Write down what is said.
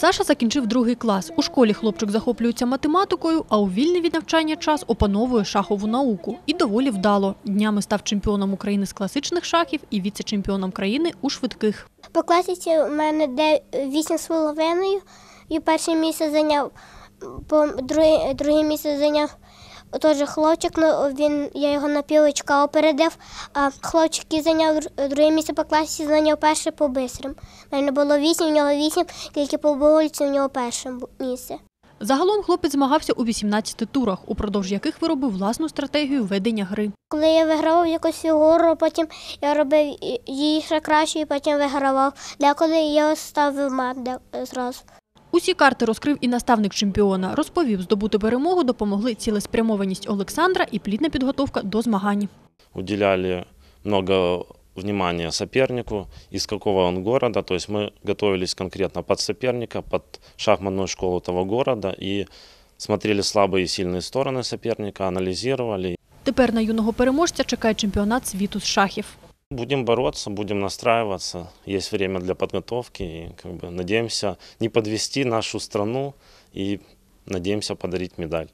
Саша закінчив другий клас. У школі хлопчик захоплюється математикою, а у вільний від навчання час опановує шахову науку. І доволі вдало. Днями став чемпіоном України з класичних шахів і віце-чемпіоном країни у швидких. По класиці у мене де вісім з І перше місце зайняв, по друге, друге місце зайняв теж хлопчик, ну він я його на півочка опередив, а хлопчик який зайняв друге місце по класі, зайняв перше по бистрим. У мене було вісім, у нього вісім, тільки по вулиці у нього перше місце. Загалом хлопець змагався у 18 турах, упродовж яких виробив власну стратегію ведення гри. Коли я вигравав якусь фігуру, потім я робив її ще краще, і потім вигравав. Деколи я ставив мап зразу. Усі карти розкрив і наставник чемпіона. Розповів, здобути перемогу допомогли цілеспрямованість Олександра і плідна підготовка до змагань. Уділяли багато внимания сопернику, из какого он города. То есть мы конкретно під соперника, під шахматную школу того міста і смотрели слабые и сильные стороны соперника, аналізували. Тепер на юного переможця чекає чемпіонат світу з шахів. Будем бороться, будем настраиваться. Есть время для подготовки. И как бы надеемся не подвести нашу страну и надеемся подарить медаль.